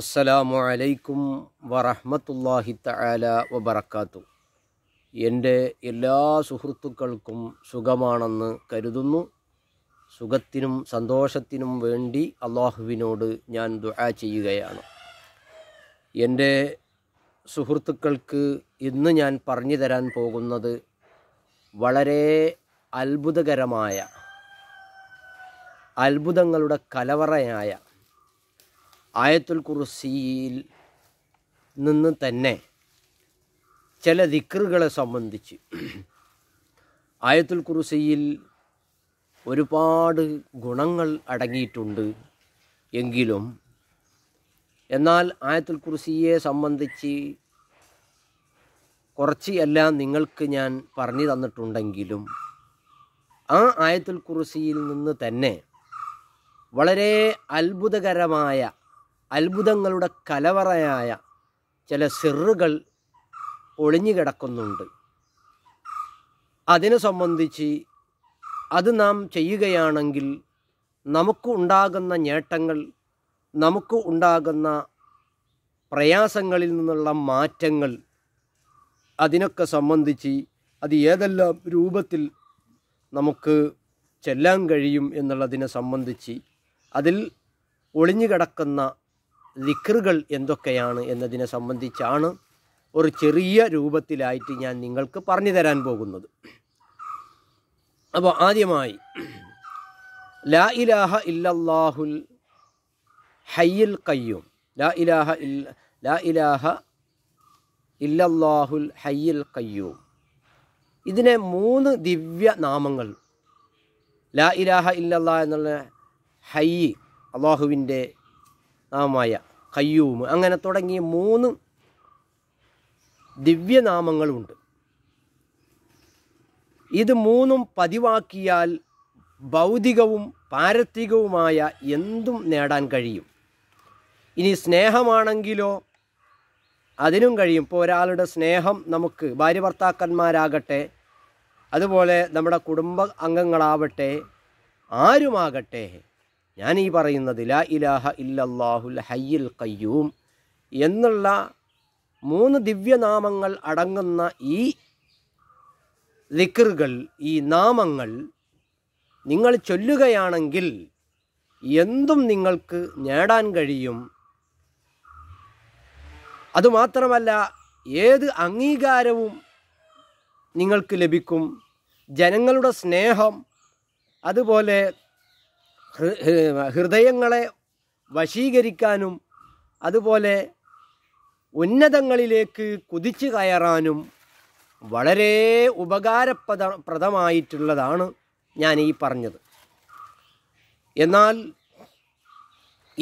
അസ്സലാമു അലൈക്കും വറഹമത്തല്ലാഹി തആല വബറക്കാത്തു എൻ്റെ എല്ലാ സുഹൃത്തുക്കൾക്കും സുഖമാണെന്ന് കരുതുന്നു സുഖത്തിനും സന്തോഷത്തിനും വേണ്ടി അള്ളാഹുവിനോട് ഞാൻ ദുആ ചെയ്യുകയാണ് എൻ്റെ സുഹൃത്തുക്കൾക്ക് ഇന്ന് ഞാൻ പറഞ്ഞു തരാൻ പോകുന്നത് വളരെ അത്ഭുതകരമായ അത്ഭുതങ്ങളുടെ കലവറയായ ആയത്തുൽ കുറുസിയിൽ നിന്ന് തന്നെ ചില ദിക്റുകളെ സംബന്ധിച്ച് ആയത്തുൽ കുറുസിയിൽ ഒരുപാട് ഗുണങ്ങൾ അടങ്ങിയിട്ടുണ്ട് എങ്കിലും എന്നാൽ ആയത്തുൽ കുറുസിയെ സംബന്ധിച്ച് കുറച്ച് എല്ലാം നിങ്ങൾക്ക് ഞാൻ പറഞ്ഞു തന്നിട്ടുണ്ടെങ്കിലും ആ ആയത്തുൽ കുറുസിയിൽ നിന്ന് തന്നെ വളരെ അത്ഭുതകരമായ അത്ഭുതങ്ങളുടെ കലവറയായ ചില സിറുകൾ ഒളിഞ്ഞുകിടക്കുന്നുണ്ട് അതിനെ സംബന്ധിച്ച് അത് നാം ചെയ്യുകയാണെങ്കിൽ നമുക്ക് ഉണ്ടാകുന്ന നേട്ടങ്ങൾ നമുക്ക് ഉണ്ടാകുന്ന പ്രയാസങ്ങളിൽ നിന്നുള്ള മാറ്റങ്ങൾ അതിനൊക്കെ സംബന്ധിച്ച് അത് ഏതെല്ലാം രൂപത്തിൽ നമുക്ക് ചെല്ലാൻ കഴിയും എന്നുള്ളതിനെ സംബന്ധിച്ച് അതിൽ ഒളിഞ്ഞുകിടക്കുന്ന ദിക്റുകൾ എന്തൊക്കെയാണ് എന്നതിനെ സംബന്ധിച്ചാണ് ഒരു ചെറിയ രൂപത്തിലായിട്ട് ഞാൻ നിങ്ങൾക്ക് പറഞ്ഞു തരാൻ പോകുന്നത് അപ്പോൾ ആദ്യമായി ലാ ഇലാഹ ഇല്ലല്ലാഹുൽ ഹയ്യുൽ കയ്യും ലാ ഇലാഹ ഇല്ല ലാ ഇലാഹ ഇല്ലല്ലാഹുൽ ഹയ്യുൽ കയ്യൂം ഇതിനെ മൂന്ന് ദിവ്യ നാമങ്ങൾ ലാ ഇലാഹ ഇല്ലല്ലാ എന്നുള്ള ഹയ്യ് അള്ളാഹുവിൻ്റെ നാമമായ കയ്യൂമ് അങ്ങനെ തുടങ്ങിയ മൂന്ന് ദിവ്യനാമങ്ങളുണ്ട് ഇത് മൂന്നും പതിവാക്കിയാൽ ഭൗതികവും പാരത്വികവുമായ എന്തും നേടാൻ കഴിയും ഇനി സ്നേഹമാണെങ്കിലോ അതിനും കഴിയും ഇപ്പോൾ ഒരാളുടെ സ്നേഹം നമുക്ക് ഭാര്യ ഭർത്താക്കന്മാരാകട്ടെ അതുപോലെ നമ്മുടെ കുടുംബ അംഗങ്ങളാവട്ടെ ആരുമാകട്ടെ ഞാൻ ഈ പറയുന്നത് ലാ ഇലാഹ ഇല്ലല്ലാഹുൽ ഹയ്യിൽ കയ്യൂം എന്നുള്ള മൂന്ന് ദിവ്യനാമങ്ങൾ അടങ്ങുന്ന ഈ ലിക്കറുകൾ ഈ നാമങ്ങൾ നിങ്ങൾ ചൊല്ലുകയാണെങ്കിൽ എന്തും നിങ്ങൾക്ക് നേടാൻ കഴിയും അതുമാത്രമല്ല ഏത് അംഗീകാരവും നിങ്ങൾക്ക് ലഭിക്കും ജനങ്ങളുടെ സ്നേഹം അതുപോലെ ഹൃദയങ്ങളെ വശീകരിക്കാനും അതുപോലെ ഉന്നതങ്ങളിലേക്ക് കുതിച്ചു കയറാനും വളരെ ഉപകാരപ്രദ പ്രദമായിട്ടുള്ളതാണ് ഞാൻ ഈ പറഞ്ഞത് എന്നാൽ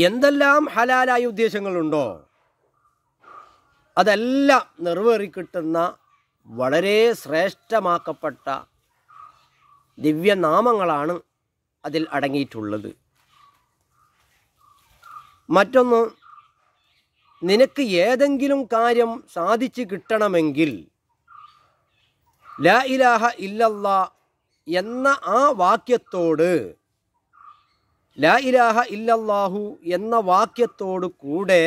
എന്തെല്ലാം ഹലാലായ ഉദ്ദേശങ്ങളുണ്ടോ അതെല്ലാം കിട്ടുന്ന വളരെ ശ്രേഷ്ഠമാക്കപ്പെട്ട ദിവ്യനാമങ്ങളാണ് അതിൽ അടങ്ങിയിട്ടുള്ളത് മറ്റൊന്ന് നിനക്ക് ഏതെങ്കിലും കാര്യം സാധിച്ചു കിട്ടണമെങ്കിൽ ലാ ഇലാഹ ഇല്ലല്ല എന്ന ആ വാക്യത്തോട് ലാ ഇലാഹ ഇല്ലല്ലാഹു എന്ന വാക്യത്തോട് കൂടെ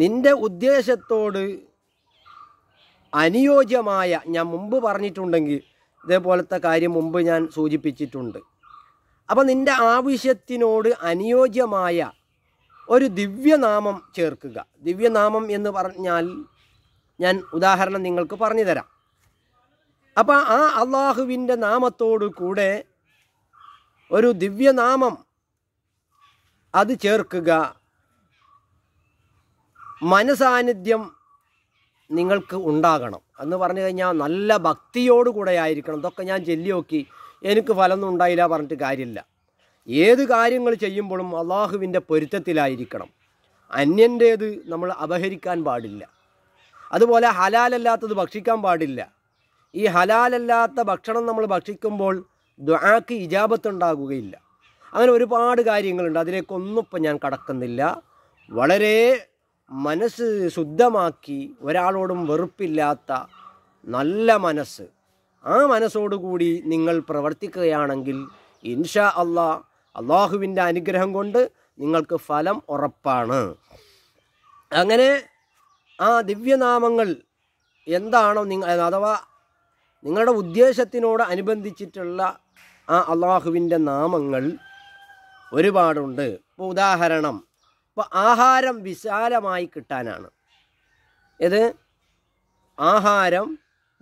നിന്റെ ഉദ്ദേശത്തോട് അനുയോജ്യമായ ഞാൻ മുമ്പ് പറഞ്ഞിട്ടുണ്ടെങ്കിൽ ഇതേപോലത്തെ കാര്യം മുമ്പ് ഞാൻ സൂചിപ്പിച്ചിട്ടുണ്ട് അപ്പോൾ നിൻ്റെ ആവശ്യത്തിനോട് അനുയോജ്യമായ ഒരു ദിവ്യനാമം ചേർക്കുക ദിവ്യനാമം എന്ന് പറഞ്ഞാൽ ഞാൻ ഉദാഹരണം നിങ്ങൾക്ക് പറഞ്ഞു തരാം അപ്പോൾ ആ അള്ളാഹുവിൻ്റെ നാമത്തോടു കൂടെ ഒരു ദിവ്യനാമം അത് ചേർക്കുക മനസാന്നിധ്യം നിങ്ങൾക്ക് ഉണ്ടാകണം എന്ന് പറഞ്ഞു കഴിഞ്ഞാൽ നല്ല ഭക്തിയോടുകൂടെ ആയിരിക്കണം ഇതൊക്കെ ഞാൻ ചെല്ലി നോക്കി എനിക്ക് ഫലമൊന്നും ഉണ്ടായില്ല പറഞ്ഞിട്ട് കാര്യമില്ല ഏത് കാര്യങ്ങൾ ചെയ്യുമ്പോഴും അള്ളാഹുവിൻ്റെ പൊരുത്തത്തിലായിരിക്കണം അന്യൻ്റേത് നമ്മൾ അപഹരിക്കാൻ പാടില്ല അതുപോലെ ഹലാലല്ലാത്തത് ഭക്ഷിക്കാൻ പാടില്ല ഈ ഹലാലല്ലാത്ത ഭക്ഷണം നമ്മൾ ഭക്ഷിക്കുമ്പോൾ ദ്വാക്ക് ഇജാബത്തുണ്ടാകുകയില്ല അങ്ങനെ ഒരുപാട് കാര്യങ്ങളുണ്ട് അതിലേക്കൊന്നും ഇപ്പം ഞാൻ കടക്കുന്നില്ല വളരെ മനസ്സ് ശുദ്ധമാക്കി ഒരാളോടും വെറുപ്പില്ലാത്ത നല്ല മനസ്സ് ആ മനസ്സോടുകൂടി നിങ്ങൾ പ്രവർത്തിക്കുകയാണെങ്കിൽ ഇൻഷാ അള്ളാ അള്ളാഹുവിൻ്റെ അനുഗ്രഹം കൊണ്ട് നിങ്ങൾക്ക് ഫലം ഉറപ്പാണ് അങ്ങനെ ആ ദിവ്യനാമങ്ങൾ എന്താണോ നിങ്ങൾ അഥവാ നിങ്ങളുടെ ഉദ്ദേശത്തിനോട് അനുബന്ധിച്ചിട്ടുള്ള ആ അള്ളാഹുവിൻ്റെ നാമങ്ങൾ ഒരുപാടുണ്ട് ഇപ്പോൾ ഉദാഹരണം അപ്പോൾ ആഹാരം വിശാലമായി കിട്ടാനാണ് ഇത് ആഹാരം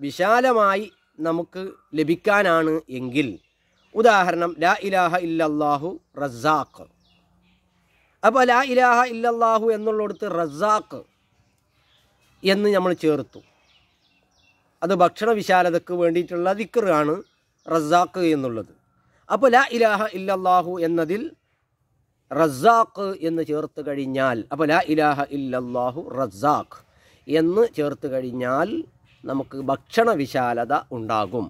വിശാലമായി നമുക്ക് ലഭിക്കാനാണ് എങ്കിൽ ഉദാഹരണം ലാ ഇലാഹ ഇല്ലല്ലാഹു റസാഖ് അപ്പോൾ ലാ ഇലാഹ ഇല്ലല്ലാഹു എന്നുള്ളിടത്ത് റസാഖ് എന്ന് നമ്മൾ ചേർത്തു അത് ഭക്ഷണ വിശാലതയ്ക്ക് വേണ്ടിയിട്ടുള്ള ദിക്കറാണ് റസാഖ് എന്നുള്ളത് അപ്പോൾ ലാ ഇലാഹ ഇല്ലല്ലാഹു എന്നതിൽ റസാഖ് എന്ന് ചേർത്ത് കഴിഞ്ഞാൽ അപ്പോൾ ലാ ഇലാഹ ഇല്ലല്ലാഹു റസാഖ് എന്ന് ചേർത്ത് കഴിഞ്ഞാൽ നമുക്ക് ഭക്ഷണ വിശാലത ഉണ്ടാകും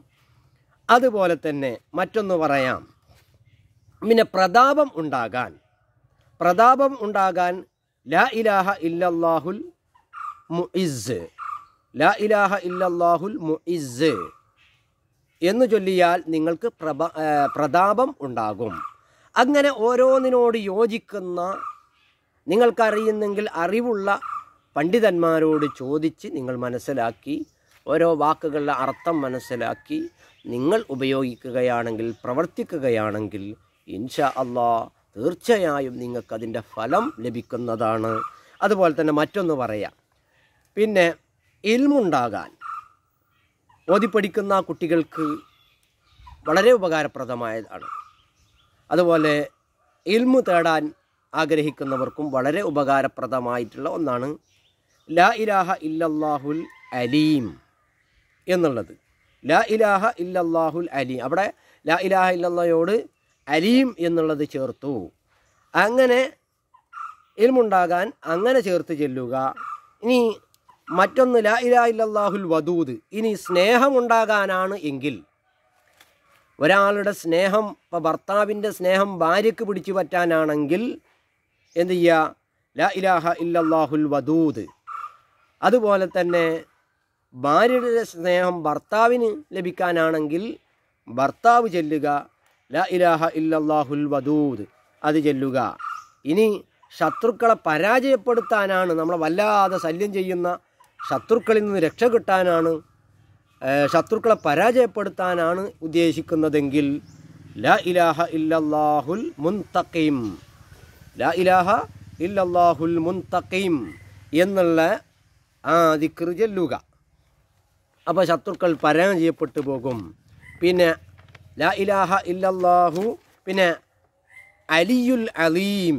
അതുപോലെ തന്നെ മറ്റൊന്ന് പറയാം പിന്നെ പ്രതാപം ഉണ്ടാകാൻ പ്രതാപം ഉണ്ടാകാൻ ലാ ഇലാഹ ഇല്ലല്ലാഹുൽ മുഇസ് ലാ ഇലാഹ ഇല്ലല്ലാഹുൽ മുഇസ് എന്ന് ചൊല്ലിയാൽ നിങ്ങൾക്ക് പ്രഭ പ്രതാപം ഉണ്ടാകും അങ്ങനെ ഓരോന്നിനോട് യോജിക്കുന്ന നിങ്ങൾക്കറിയുന്നെങ്കിൽ അറിവുള്ള പണ്ഡിതന്മാരോട് ചോദിച്ച് നിങ്ങൾ മനസ്സിലാക്കി ഓരോ വാക്കുകളുടെ അർത്ഥം മനസ്സിലാക്കി നിങ്ങൾ ഉപയോഗിക്കുകയാണെങ്കിൽ പ്രവർത്തിക്കുകയാണെങ്കിൽ ഇൻഷാ അള്ളാ തീർച്ചയായും നിങ്ങൾക്കതിൻ്റെ ഫലം ലഭിക്കുന്നതാണ് അതുപോലെ തന്നെ മറ്റൊന്ന് പറയാം പിന്നെ ഇൽമുണ്ടാകാൻ ഓതിപ്പഠിക്കുന്ന കുട്ടികൾക്ക് വളരെ ഉപകാരപ്രദമായതാണ് അതുപോലെ ഇൽമു തേടാൻ ആഗ്രഹിക്കുന്നവർക്കും വളരെ ഉപകാരപ്രദമായിട്ടുള്ള ഒന്നാണ് ലാ ഇലാഹ ഇല്ലല്ലാഹുൽ അലീം എന്നുള്ളത് ലാ ഇലാഹ ഇല്ലല്ലാഹുൽ അലീം അവിടെ ലാ ഇലാഹ ഇല്ലല്ലയോട് അലീം എന്നുള്ളത് ചേർത്തു അങ്ങനെ ഇൽമുണ്ടാകാൻ അങ്ങനെ ചേർത്ത് ചെല്ലുക ഇനി മറ്റൊന്ന് ലാ ഇലാ ഇല്ലല്ലാഹുൽ വദൂദ് ഇനി സ്നേഹമുണ്ടാകാനാണ് എങ്കിൽ ഒരാളുടെ സ്നേഹം ഇപ്പോൾ ഭർത്താവിൻ്റെ സ്നേഹം ഭാര്യയ്ക്ക് പിടിച്ചു പറ്റാനാണെങ്കിൽ എന്ത് ചെയ്യുക ലാ ഇലാഹ ഇല്ലല്ലാഹുൽ വദൂദ് അതുപോലെ തന്നെ ഭാര്യയുടെ സ്നേഹം ഭർത്താവിന് ലഭിക്കാനാണെങ്കിൽ ഭർത്താവ് ചെല്ലുക ലാ ഇലാഹ ഇല്ലല്ലാഹുൽ വദൂദ് അത് ചെല്ലുക ഇനി ശത്രുക്കളെ പരാജയപ്പെടുത്താനാണ് നമ്മളെ വല്ലാതെ ശല്യം ചെയ്യുന്ന ശത്രുക്കളിൽ നിന്ന് രക്ഷ കിട്ടാനാണ് ശത്രുക്കളെ പരാജയപ്പെടുത്താനാണ് ഉദ്ദേശിക്കുന്നതെങ്കിൽ ലാ ഇലാഹ ഇല്ലല്ലാഹുൽ മുൻതഖീം ലാ ഇലാഹ ഇല്ലല്ലാഹുൽ മുൻതഖീം എന്നുള്ള ആ ദിക്ർ ചെല്ലുക അപ്പോൾ ശത്രുക്കൾ പരാജയപ്പെട്ടു പോകും പിന്നെ ലാ ഇലാഹ ഇല്ലല്ലാഹു പിന്നെ അലിയുൽ അലീം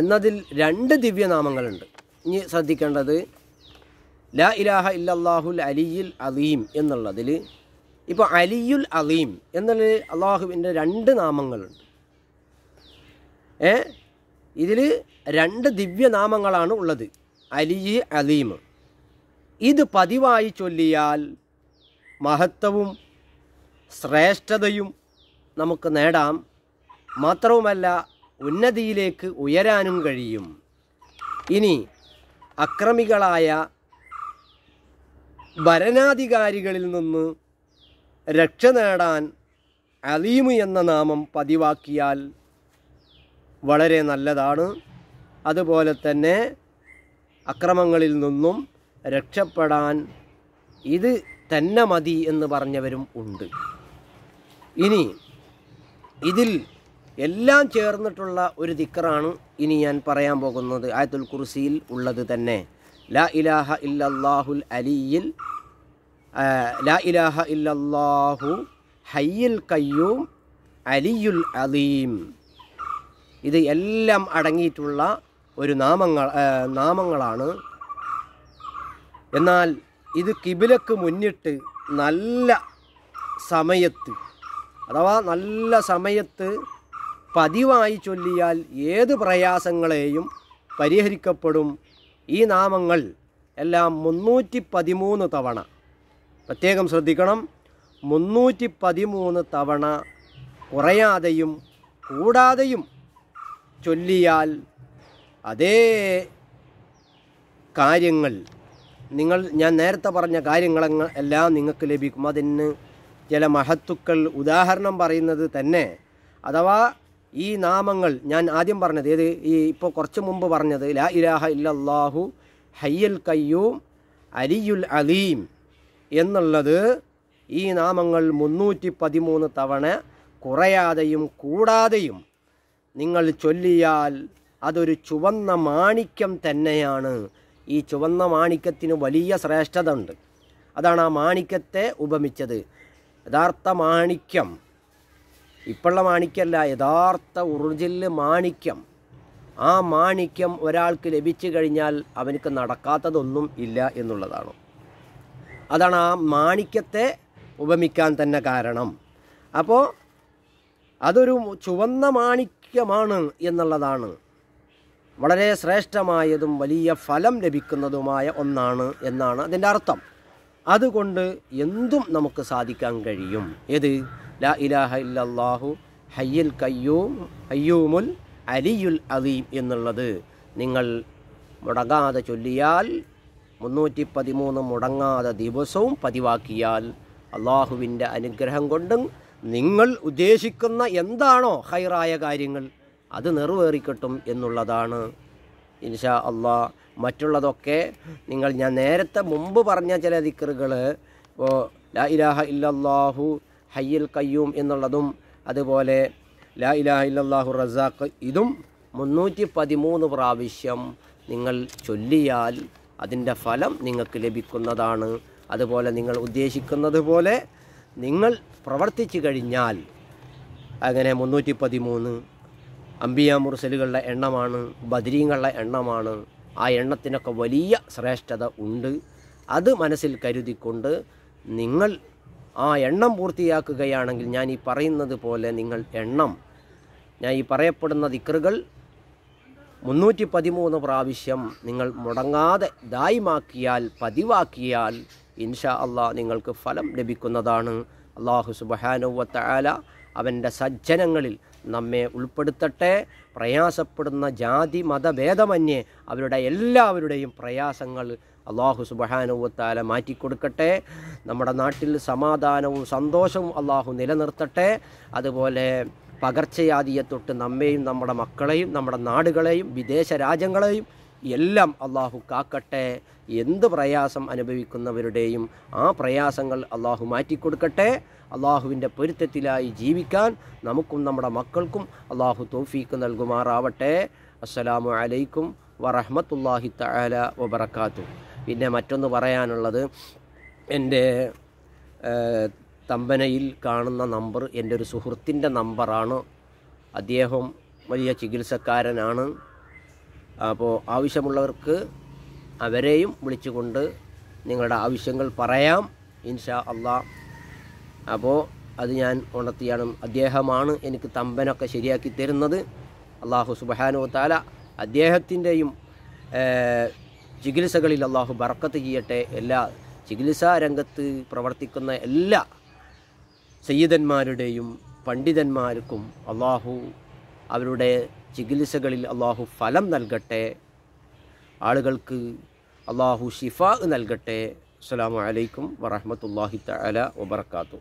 എന്നതിൽ രണ്ട് ദിവ്യനാമങ്ങളുണ്ട് ഇനി ശ്രദ്ധിക്കേണ്ടത് ലാ ഇലാഹ ഇല്ലാഹുൽ അലിയുൽ അലീം എന്നുള്ളതിൽ ഇപ്പോൾ അലിയുൽ അലീം എന്നുള്ള അള്ളാഹുവിൻ്റെ രണ്ട് നാമങ്ങളുണ്ട് ഏ ഇതിൽ രണ്ട് ദിവ്യനാമങ്ങളാണ് ഉള്ളത് അലി അലീം ഇത് പതിവായി ചൊല്ലിയാൽ മഹത്വവും ശ്രേഷ്ഠതയും നമുക്ക് നേടാം മാത്രവുമല്ല ഉന്നതിയിലേക്ക് ഉയരാനും കഴിയും ഇനി അക്രമികളായ ഭരണാധികാരികളിൽ നിന്ന് രക്ഷ നേടാൻ അലീമ് എന്ന നാമം പതിവാക്കിയാൽ വളരെ നല്ലതാണ് അതുപോലെ തന്നെ അക്രമങ്ങളിൽ നിന്നും രക്ഷപ്പെടാൻ ഇത് തന്നെ മതി എന്ന് പറഞ്ഞവരും ഉണ്ട് ഇനി ഇതിൽ എല്ലാം ചേർന്നിട്ടുള്ള ഒരു ദിക്കറാണ് ഇനി ഞാൻ പറയാൻ പോകുന്നത് ആയത്തുൽ കുറിസിയിൽ ഉള്ളത് തന്നെ ലാ ഇലാഹ ഇല്ലാഹുൽ അലിയിൽ ലാ ഇലാഹ ഇല്ലാഹു ഹയ്യിൽ കയ്യൂം അലിയുൽ അലീം ഇത് എല്ലാം അടങ്ങിയിട്ടുള്ള ഒരു നാമങ്ങൾ നാമങ്ങളാണ് എന്നാൽ ഇത് കിബിലക്ക് മുന്നിട്ട് നല്ല സമയത്ത് അഥവാ നല്ല സമയത്ത് പതിവായി ചൊല്ലിയാൽ ഏത് പ്രയാസങ്ങളെയും പരിഹരിക്കപ്പെടും ഈ നാമങ്ങൾ എല്ലാം മുന്നൂറ്റി പതിമൂന്ന് തവണ പ്രത്യേകം ശ്രദ്ധിക്കണം മുന്നൂറ്റി പതിമൂന്ന് തവണ കുറയാതെയും കൂടാതെയും ചൊല്ലിയാൽ അതേ കാര്യങ്ങൾ നിങ്ങൾ ഞാൻ നേരത്തെ പറഞ്ഞ കാര്യങ്ങൾ എല്ലാം നിങ്ങൾക്ക് ലഭിക്കും അതിന് ചില മഹത്തുക്കൾ ഉദാഹരണം പറയുന്നത് തന്നെ അഥവാ ഈ നാമങ്ങൾ ഞാൻ ആദ്യം പറഞ്ഞത് ഏത് ഈ ഇപ്പോൾ കുറച്ച് മുമ്പ് പറഞ്ഞത് ലാ ഇലാഹ ഇല്ലല്ലാഹു ഹയ്യൽ കയ്യൂം അലിയുൽ അലീം എന്നുള്ളത് ഈ നാമങ്ങൾ മുന്നൂറ്റി പതിമൂന്ന് തവണ കുറയാതെയും കൂടാതെയും നിങ്ങൾ ചൊല്ലിയാൽ അതൊരു ചുവന്ന മാണിക്യം തന്നെയാണ് ഈ ചുവന്ന മാണിക്യത്തിന് വലിയ ശ്രേഷ്ഠത ഉണ്ട് അതാണ് ആ മാണിക്യത്തെ ഉപമിച്ചത് യഥാർത്ഥ മാണിക്യം ഇപ്പോഴുള്ള മാണിക്യമല്ല യഥാർത്ഥ ഒറിജിനൽ മാണിക്യം ആ മാണിക്യം ഒരാൾക്ക് ലഭിച്ചു കഴിഞ്ഞാൽ അവനക്ക് നടക്കാത്തതൊന്നും ഇല്ല എന്നുള്ളതാണ് അതാണ് ആ മാണിക്യത്തെ ഉപമിക്കാൻ തന്നെ കാരണം അപ്പോൾ അതൊരു ചുവന്ന മാണിക്യമാണ് എന്നുള്ളതാണ് വളരെ ശ്രേഷ്ഠമായതും വലിയ ഫലം ലഭിക്കുന്നതുമായ ഒന്നാണ് എന്നാണ് അതിൻ്റെ അർത്ഥം അതുകൊണ്ട് എന്തും നമുക്ക് സാധിക്കാൻ കഴിയും ഏത് ലാ ഇലാഹ ഇല്ലാഹു ഹയ്യുൽ കയ്യൂം ഹയ്യൂമുൽ അലിയുൽ അലീം എന്നുള്ളത് നിങ്ങൾ മുടങ്ങാതെ ചൊല്ലിയാൽ മുന്നൂറ്റി പതിമൂന്ന് മുടങ്ങാതെ ദിവസവും പതിവാക്കിയാൽ അള്ളാഹുവിൻ്റെ അനുഗ്രഹം കൊണ്ടും നിങ്ങൾ ഉദ്ദേശിക്കുന്ന എന്താണോ ഹൈറായ കാര്യങ്ങൾ അത് നിറവേറിക്കിട്ടും എന്നുള്ളതാണ് ഇൻഷാ അള്ളാ മറ്റുള്ളതൊക്കെ നിങ്ങൾ ഞാൻ നേരത്തെ മുമ്പ് പറഞ്ഞ ചില ദിക്കറുകൾ ഇപ്പോൾ ലാ ഇലാഹ ഇല്ലാഹു ഹയ്യൽ കയ്യൂം എന്നുള്ളതും അതുപോലെ ലാ ഇലാഹ റസാഖ് ഇതും മുന്നൂറ്റി പതിമൂന്ന് പ്രാവശ്യം നിങ്ങൾ ചൊല്ലിയാൽ അതിൻ്റെ ഫലം നിങ്ങൾക്ക് ലഭിക്കുന്നതാണ് അതുപോലെ നിങ്ങൾ ഉദ്ദേശിക്കുന്നത് പോലെ നിങ്ങൾ പ്രവർത്തിച്ചു കഴിഞ്ഞാൽ അങ്ങനെ മുന്നൂറ്റി പതിമൂന്ന് അമ്പിയ മുർസലുകളുടെ എണ്ണമാണ് ബദരീങ്ങളുടെ എണ്ണമാണ് ആ എണ്ണത്തിനൊക്കെ വലിയ ശ്രേഷ്ഠത ഉണ്ട് അത് മനസ്സിൽ കരുതിക്കൊണ്ട് നിങ്ങൾ ആ എണ്ണം പൂർത്തിയാക്കുകയാണെങ്കിൽ ഞാൻ ഈ പറയുന്നത് പോലെ നിങ്ങൾ എണ്ണം ഞാൻ ഈ പറയപ്പെടുന്ന ദിക്റുകൾ മുന്നൂറ്റി പതിമൂന്ന് പ്രാവശ്യം നിങ്ങൾ മുടങ്ങാതെ ദായിമാക്കിയാൽ പതിവാക്കിയാൽ ഇൻഷാ അള്ളാഹ് നിങ്ങൾക്ക് ഫലം ലഭിക്കുന്നതാണ് അള്ളാഹു സുബഹാനുവത്തായാല അവൻ്റെ സജ്ജനങ്ങളിൽ നമ്മെ ഉൾപ്പെടുത്തട്ടെ പ്രയാസപ്പെടുന്ന ജാതി മതഭേദമന്യേ അവരുടെ എല്ലാവരുടെയും പ്രയാസങ്ങൾ അള്ളാഹു സുബഹാനുവത്താല മാറ്റിക്കൊടുക്കട്ടെ നമ്മുടെ നാട്ടിൽ സമാധാനവും സന്തോഷവും അള്ളാഹു നിലനിർത്തട്ടെ അതുപോലെ പകർച്ചയാദിയെ തൊട്ട് നമ്മെയും നമ്മുടെ മക്കളെയും നമ്മുടെ നാടുകളെയും വിദേശ രാജ്യങ്ങളെയും എല്ലാം അള്ളാഹു കാക്കട്ടെ എന്ത് പ്രയാസം അനുഭവിക്കുന്നവരുടെയും ആ പ്രയാസങ്ങൾ അള്ളാഹു മാറ്റിക്കൊടുക്കട്ടെ അള്ളാഹുവിൻ്റെ പൊരുത്തത്തിലായി ജീവിക്കാൻ നമുക്കും നമ്മുടെ മക്കൾക്കും അള്ളാഹു തോഫീക്ക് നൽകുമാറാവട്ടെ അസ്സലാമു അലൈക്കും വറഹമത്തല്ലാഹി തആല വബറകാതുഹു പിന്നെ മറ്റൊന്ന് പറയാനുള്ളത് എൻ്റെ തമ്പനയിൽ കാണുന്ന നമ്പർ എൻ്റെ ഒരു സുഹൃത്തിൻ്റെ നമ്പറാണ് അദ്ദേഹം വലിയ ചികിത്സക്കാരനാണ് അപ്പോൾ ആവശ്യമുള്ളവർക്ക് അവരെയും വിളിച്ചുകൊണ്ട് നിങ്ങളുടെ ആവശ്യങ്ങൾ പറയാം ഇൻഷാ അള്ളാ അപ്പോൾ അത് ഞാൻ ഉണർത്തിയാണ് അദ്ദേഹമാണ് എനിക്ക് തമ്പനൊക്കെ ശരിയാക്കി തരുന്നത് അള്ളാഹു സുബാനു താല അദ്ദേഹത്തിൻ്റെയും ചികിത്സകളിൽ അള്ളാഹു ബറക്കത്ത് ചെയ്യട്ടെ എല്ലാ ചികിത്സാ രംഗത്ത് പ്രവർത്തിക്കുന്ന എല്ലാ സയ്യിദന്മാരുടെയും പണ്ഡിതന്മാർക്കും അള്ളാഹു അവരുടെ ചികിത്സകളിൽ അള്ളാഹു ഫലം നൽകട്ടെ ആളുകൾക്ക് അള്ളാഹു ഷിഫ നൽകട്ടെ അസ്സാം വലൈക്കും വറഹമത്തല്ലാഹി തല വാത്തു